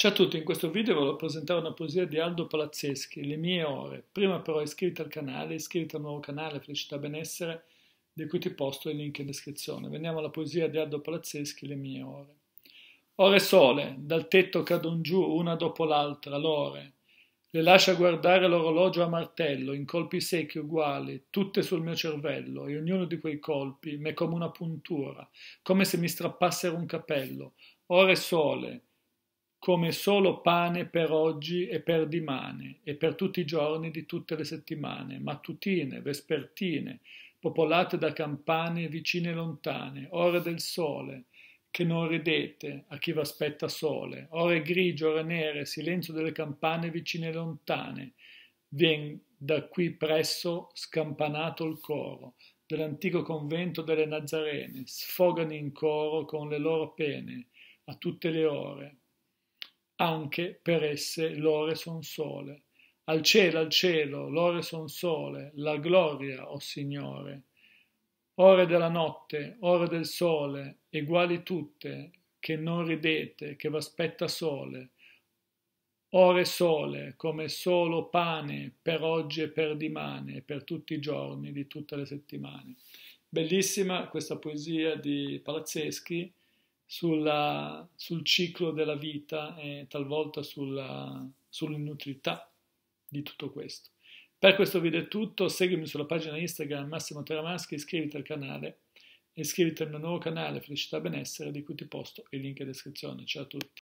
Ciao a tutti, in questo video volevo presentare una poesia di Aldo Palazzeschi, Le mie ore, prima però iscriviti al canale, iscriviti al nuovo canale Felicità Benessere, di cui ti posto il link in descrizione. Veniamo alla poesia di Aldo Palazzeschi, Le mie ore. Ore sole, dal tetto cadono giù una dopo l'altra, l'ore. Le lascia guardare l'orologio a martello, in colpi secchi uguali, tutte sul mio cervello, e ognuno di quei colpi m'è come una puntura, come se mi strappassero un capello. Ore sole, come solo pane per oggi e per dimane, e per tutti i giorni di tutte le settimane, mattutine, vespertine, popolate da campane vicine e lontane, ore del sole, che non ridete a chi v'aspetta sole, ore grigie, ore nere, silenzio delle campane vicine e lontane, vien da qui presso scampanato il coro dell'antico convento delle Nazarene, sfogano in coro con le loro pene, a tutte le ore, anche per esse l'ore son sole. Al cielo, al cielo, l'ore son sole, la gloria, o oh Signore. Ore della notte, ore del sole, eguali tutte, che non ridete, che v'aspetta sole. Ore sole, come solo pane per oggi e per dimane, per tutti i giorni di tutte le settimane. Bellissima questa poesia di Palazzeschi sulla, sul ciclo della vita e talvolta sulla, sull'inutilità di tutto questo. Per questo video è tutto, seguimi sulla pagina Instagram Massimo Teramaschi, iscriviti al canale e iscriviti al mio nuovo canale Felicità Benessere di cui ti posto il link in descrizione. Ciao a tutti!